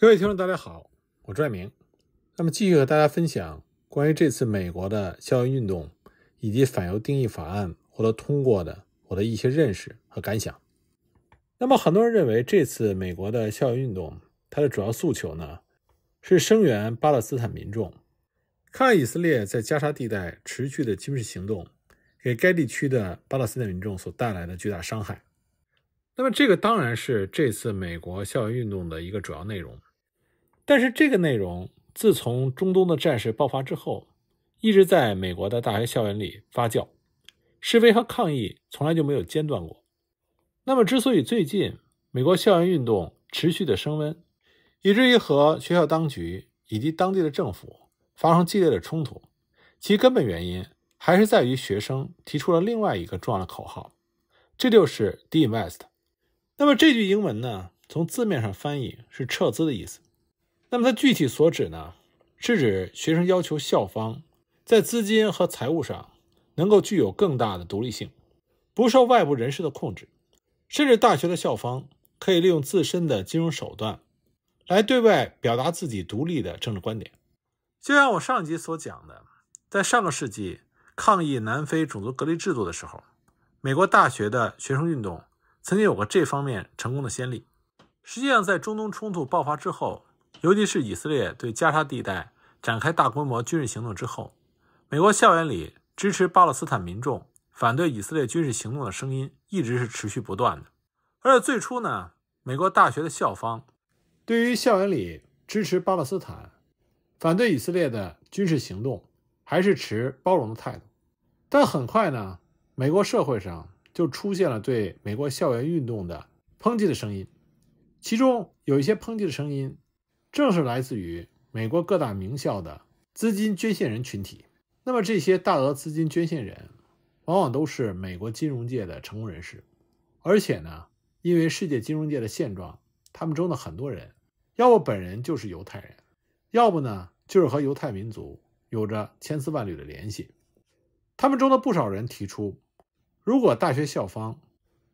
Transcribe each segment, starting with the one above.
各位听众，大家好，我是爱明。那么继续和大家分享关于这次美国的校园运动以及反犹定义法案获得通过的我的一些认识和感想。那么很多人认为这次美国的校园运动，它的主要诉求呢是声援巴勒斯坦民众，抗议以色列在加沙地带持续的军事行动给该地区的巴勒斯坦民众所带来的巨大伤害。那么这个当然是这次美国校园运动的一个主要内容。但是，这个内容自从中东的战事爆发之后，一直在美国的大学校园里发酵，示威和抗议从来就没有间断过。那么，之所以最近美国校园运动持续的升温，以至于和学校当局以及当地的政府发生激烈的冲突，其根本原因还是在于学生提出了另外一个重要的口号，这就是 “deinvest”。那么，这句英文呢，从字面上翻译是“撤资”的意思。那么，它具体所指呢？是指学生要求校方在资金和财务上能够具有更大的独立性，不受外部人士的控制，甚至大学的校方可以利用自身的金融手段来对外表达自己独立的政治观点。就像我上集所讲的，在上个世纪抗议南非种族隔离制度的时候，美国大学的学生运动曾经有过这方面成功的先例。实际上，在中东冲突爆发之后。尤其是以色列对加沙地带展开大规模军事行动之后，美国校园里支持巴勒斯坦民众、反对以色列军事行动的声音一直是持续不断的。而且最初呢，美国大学的校方对于校园里支持巴勒斯坦、反对以色列的军事行动，还是持包容的态度。但很快呢，美国社会上就出现了对美国校园运动的抨击的声音，其中有一些抨击的声音。正是来自于美国各大名校的资金捐献人群体。那么，这些大额资金捐献人，往往都是美国金融界的成功人士。而且呢，因为世界金融界的现状，他们中的很多人，要不本人就是犹太人，要不呢，就是和犹太民族有着千丝万缕的联系。他们中的不少人提出，如果大学校方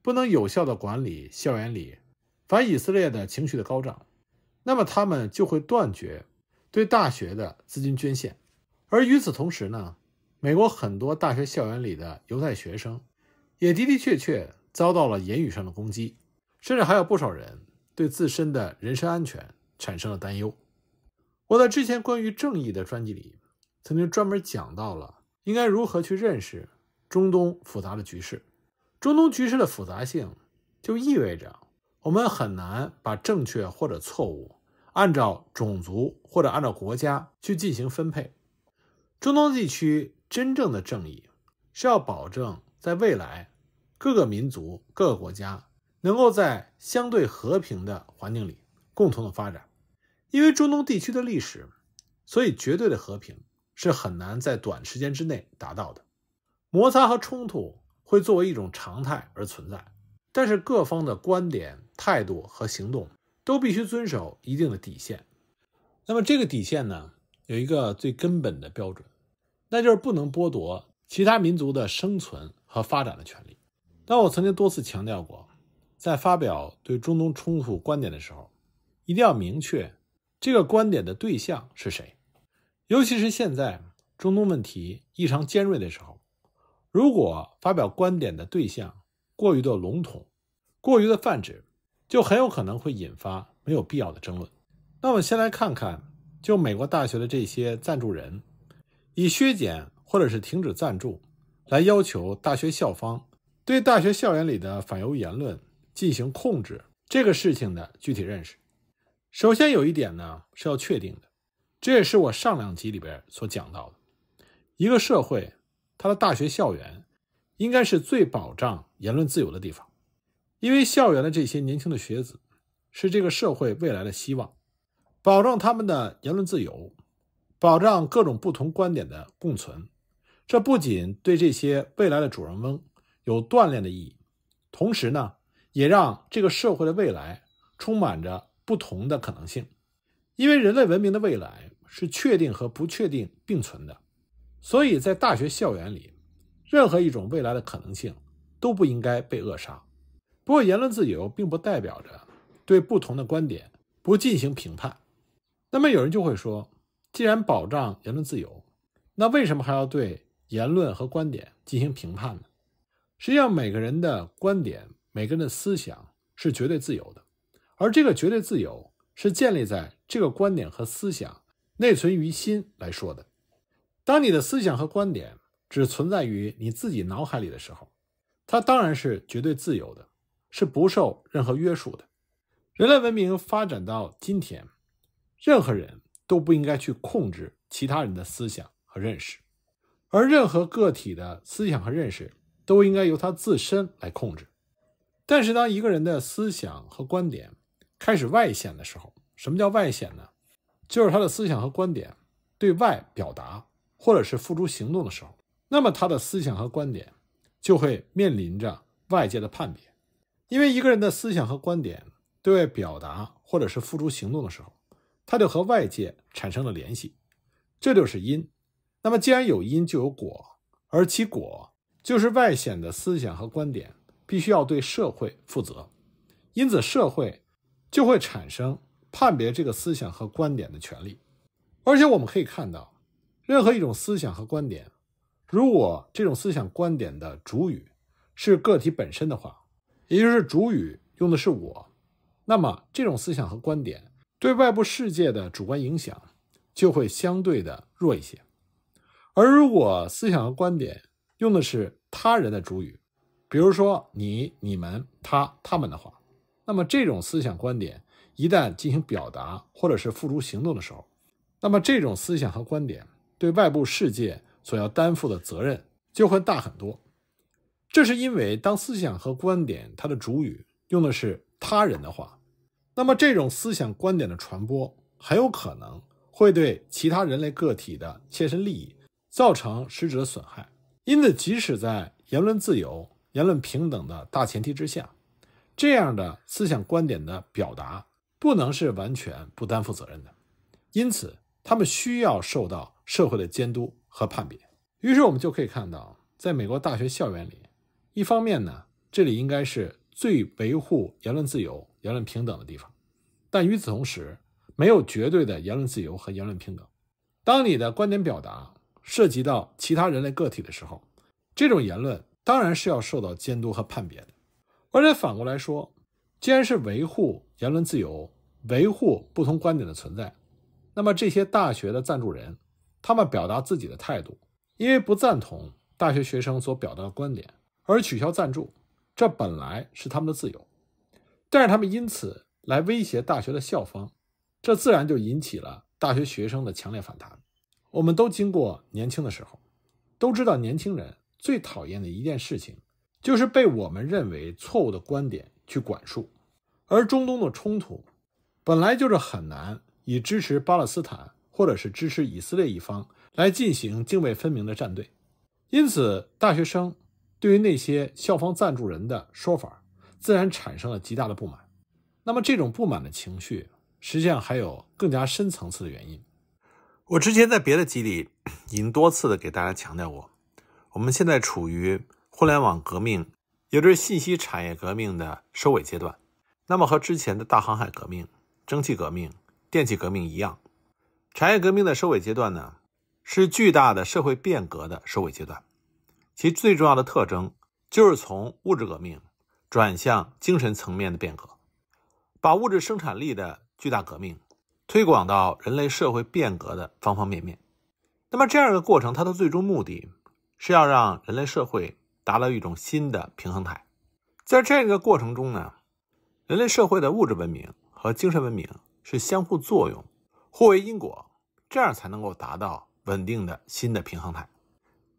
不能有效地管理校园里反以色列的情绪的高涨。那么他们就会断绝对大学的资金捐献，而与此同时呢，美国很多大学校园里的犹太学生也的的确确遭到了言语上的攻击，甚至还有不少人对自身的人身安全产生了担忧。我在之前关于正义的专辑里，曾经专门讲到了应该如何去认识中东复杂的局势。中东局势的复杂性就意味着我们很难把正确或者错误。按照种族或者按照国家去进行分配，中东地区真正的正义是要保证在未来各个民族、各个国家能够在相对和平的环境里共同的发展。因为中东地区的历史，所以绝对的和平是很难在短时间之内达到的。摩擦和冲突会作为一种常态而存在，但是各方的观点、态度和行动。都必须遵守一定的底线。那么，这个底线呢，有一个最根本的标准，那就是不能剥夺其他民族的生存和发展的权利。当我曾经多次强调过，在发表对中东冲突观点的时候，一定要明确这个观点的对象是谁。尤其是现在中东问题异常尖锐的时候，如果发表观点的对象过于的笼统、过于的泛指。就很有可能会引发没有必要的争论。那我们先来看看，就美国大学的这些赞助人，以削减或者是停止赞助，来要求大学校方对大学校园里的反犹言论进行控制这个事情的具体认识。首先有一点呢是要确定的，这也是我上两集里边所讲到的，一个社会它的大学校园，应该是最保障言论自由的地方。因为校园的这些年轻的学子是这个社会未来的希望，保障他们的言论自由，保障各种不同观点的共存，这不仅对这些未来的主人翁有锻炼的意义，同时呢，也让这个社会的未来充满着不同的可能性。因为人类文明的未来是确定和不确定并存的，所以在大学校园里，任何一种未来的可能性都不应该被扼杀。不过，言论自由并不代表着对不同的观点不进行评判。那么，有人就会说，既然保障言论自由，那为什么还要对言论和观点进行评判呢？实际上，每个人的观点、每个人的思想是绝对自由的，而这个绝对自由是建立在这个观点和思想内存于心来说的。当你的思想和观点只存在于你自己脑海里的时候，它当然是绝对自由的。是不受任何约束的。人类文明发展到今天，任何人都不应该去控制其他人的思想和认识，而任何个体的思想和认识都应该由他自身来控制。但是，当一个人的思想和观点开始外显的时候，什么叫外显呢？就是他的思想和观点对外表达，或者是付诸行动的时候。那么，他的思想和观点就会面临着外界的判别。因为一个人的思想和观点对外表达，或者是付诸行动的时候，他就和外界产生了联系，这就是因。那么，既然有因，就有果，而其果就是外显的思想和观点，必须要对社会负责。因此，社会就会产生判别这个思想和观点的权利。而且，我们可以看到，任何一种思想和观点，如果这种思想观点的主语是个体本身的话，也就是主语用的是我，那么这种思想和观点对外部世界的主观影响就会相对的弱一些。而如果思想和观点用的是他人的主语，比如说你、你们、他、他们的话，那么这种思想观点一旦进行表达或者是付诸行动的时候，那么这种思想和观点对外部世界所要担负的责任就会大很多。这是因为，当思想和观点它的主语用的是他人的话，那么这种思想观点的传播很有可能会对其他人类个体的切身利益造成实质的损害。因此，即使在言论自由、言论平等的大前提之下，这样的思想观点的表达不能是完全不担负责任的。因此，他们需要受到社会的监督和判别。于是，我们就可以看到，在美国大学校园里。一方面呢，这里应该是最维护言论自由、言论平等的地方，但与此同时，没有绝对的言论自由和言论平等。当你的观点表达涉及到其他人类个体的时候，这种言论当然是要受到监督和判别的。而且反过来说，既然是维护言论自由、维护不同观点的存在，那么这些大学的赞助人，他们表达自己的态度，因为不赞同大学学生所表达的观点。而取消赞助，这本来是他们的自由，但是他们因此来威胁大学的校方，这自然就引起了大学学生的强烈反弹。我们都经过年轻的时候，都知道年轻人最讨厌的一件事情，就是被我们认为错误的观点去管束。而中东的冲突本来就是很难以支持巴勒斯坦或者是支持以色列一方来进行泾渭分明的站队，因此大学生。对于那些校方赞助人的说法，自然产生了极大的不满。那么，这种不满的情绪，实际上还有更加深层次的原因。我之前在别的集里，已经多次的给大家强调过，我们现在处于互联网革命，也就是信息产业革命的收尾阶段。那么，和之前的大航海革命、蒸汽革命、电气革命一样，产业革命的收尾阶段呢，是巨大的社会变革的收尾阶段。其最重要的特征就是从物质革命转向精神层面的变革，把物质生产力的巨大革命推广到人类社会变革的方方面面。那么这样一个过程，它的最终目的是要让人类社会达到一种新的平衡态。在这个过程中呢，人类社会的物质文明和精神文明是相互作用、互为因果，这样才能够达到稳定的新的平衡态。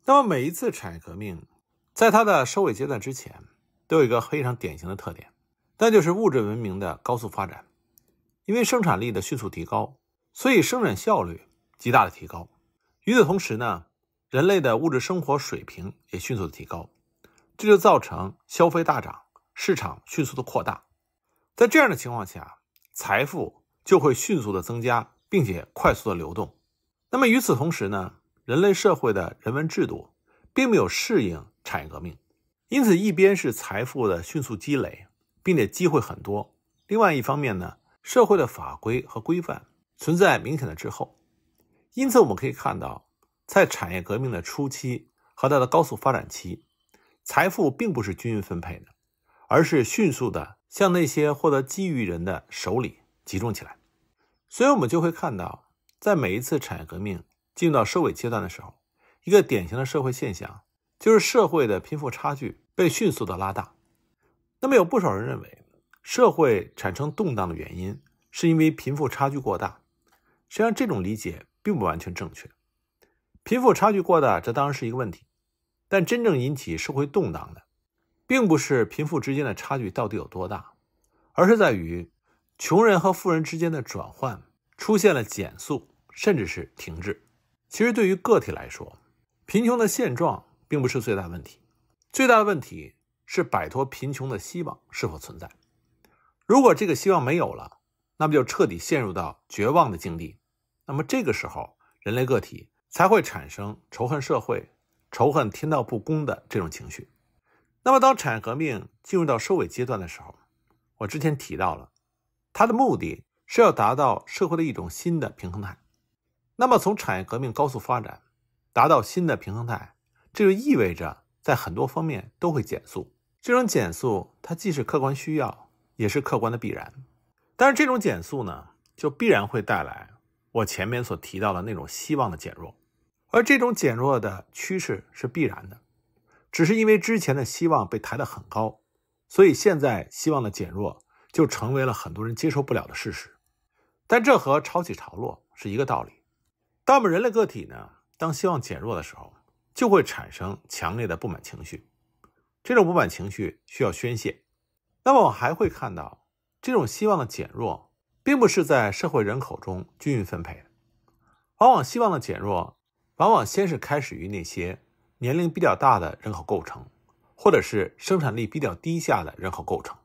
那么每一次产业革命，在它的收尾阶段之前，都有一个非常典型的特点，那就是物质文明的高速发展。因为生产力的迅速提高，所以生产效率极大的提高。与此同时呢，人类的物质生活水平也迅速的提高，这就造成消费大涨，市场迅速的扩大。在这样的情况下，财富就会迅速的增加，并且快速的流动。那么与此同时呢？人类社会的人文制度并没有适应产业革命，因此一边是财富的迅速积累，并且机会很多；另外一方面呢，社会的法规和规范存在明显的滞后。因此，我们可以看到，在产业革命的初期和它的高速发展期，财富并不是均匀分配的，而是迅速的向那些获得机遇人的手里集中起来。所以，我们就会看到，在每一次产业革命。进入到收尾阶段的时候，一个典型的社会现象就是社会的贫富差距被迅速的拉大。那么有不少人认为，社会产生动荡的原因是因为贫富差距过大。实际上，这种理解并不完全正确。贫富差距过大，这当然是一个问题，但真正引起社会动荡的，并不是贫富之间的差距到底有多大，而是在于穷人和富人之间的转换出现了减速，甚至是停滞。其实，对于个体来说，贫穷的现状并不是最大问题，最大的问题是摆脱贫穷的希望是否存在。如果这个希望没有了，那么就彻底陷入到绝望的境地。那么这个时候，人类个体才会产生仇恨社会、仇恨天道不公的这种情绪。那么，当产业革命进入到收尾阶段的时候，我之前提到了，它的目的是要达到社会的一种新的平衡态。那么，从产业革命高速发展达到新的平衡态，这就意味着在很多方面都会减速。这种减速，它既是客观需要，也是客观的必然。但是，这种减速呢，就必然会带来我前面所提到的那种希望的减弱。而这种减弱的趋势是必然的，只是因为之前的希望被抬得很高，所以现在希望的减弱就成为了很多人接受不了的事实。但这和潮起潮落是一个道理。当我们人类个体呢，当希望减弱的时候，就会产生强烈的不满情绪。这种不满情绪需要宣泄。那么，我还会看到，这种希望的减弱，并不是在社会人口中均匀分配的。往往希望的减弱，往往先是开始于那些年龄比较大的人口构成，或者是生产力比较低下的人口构成，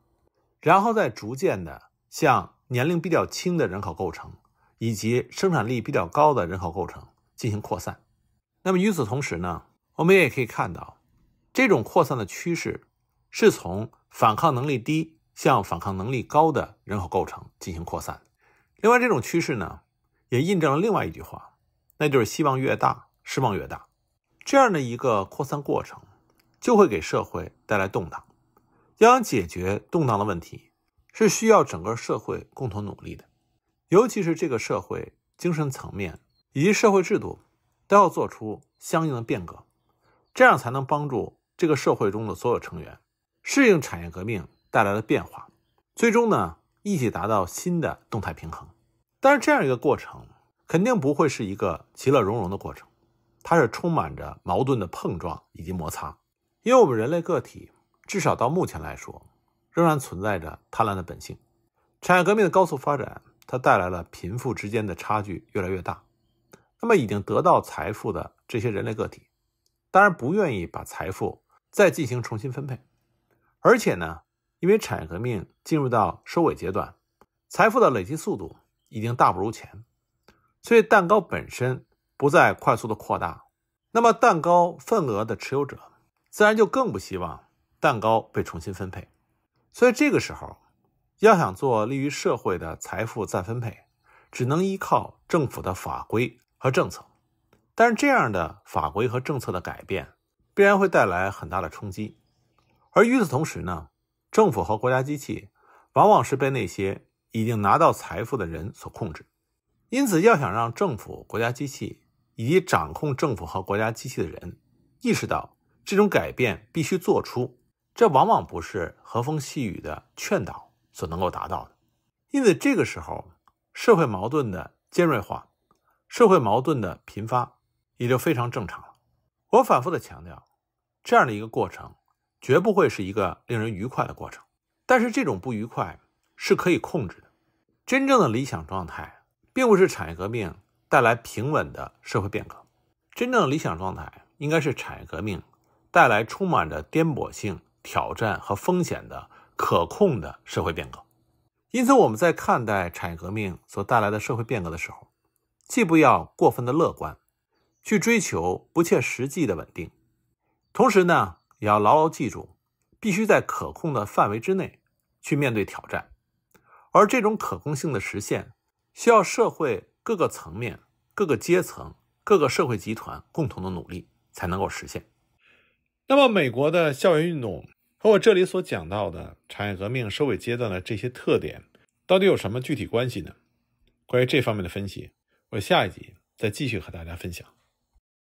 然后再逐渐的向年龄比较轻的人口构成。以及生产力比较高的人口构成进行扩散。那么与此同时呢，我们也可以看到，这种扩散的趋势是从反抗能力低向反抗能力高的人口构成进行扩散。另外，这种趋势呢，也印证了另外一句话，那就是“希望越大，失望越大”。这样的一个扩散过程，就会给社会带来动荡。要想解决动荡的问题，是需要整个社会共同努力的。尤其是这个社会精神层面以及社会制度，都要做出相应的变革，这样才能帮助这个社会中的所有成员适应产业革命带来的变化，最终呢一起达到新的动态平衡。但是这样一个过程肯定不会是一个其乐融融的过程，它是充满着矛盾的碰撞以及摩擦，因为我们人类个体至少到目前来说，仍然存在着贪婪的本性，产业革命的高速发展。它带来了贫富之间的差距越来越大。那么，已经得到财富的这些人类个体，当然不愿意把财富再进行重新分配。而且呢，因为产业革命进入到收尾阶段，财富的累积速度已经大不如前，所以蛋糕本身不再快速的扩大。那么，蛋糕份额的持有者自然就更不希望蛋糕被重新分配。所以，这个时候。要想做利于社会的财富再分配，只能依靠政府的法规和政策。但是，这样的法规和政策的改变必然会带来很大的冲击。而与此同时呢，政府和国家机器往往是被那些已经拿到财富的人所控制。因此，要想让政府、国家机器以及掌控政府和国家机器的人意识到这种改变必须做出，这往往不是和风细雨的劝导。所能够达到的，因此这个时候社会矛盾的尖锐化、社会矛盾的频发也就非常正常了。我反复的强调，这样的一个过程绝不会是一个令人愉快的过程，但是这种不愉快是可以控制的。真正的理想状态并不是产业革命带来平稳的社会变革，真正的理想状态应该是产业革命带来充满着颠簸性、挑战和风险的。可控的社会变革，因此我们在看待产业革命所带来的社会变革的时候，既不要过分的乐观，去追求不切实际的稳定，同时呢，也要牢牢记住，必须在可控的范围之内去面对挑战，而这种可控性的实现，需要社会各个层面、各个阶层、各个社会集团共同的努力才能够实现。那么，美国的校园运动。和我这里所讲到的产业革命收尾阶段的这些特点，到底有什么具体关系呢？关于这方面的分析，我下一集再继续和大家分享。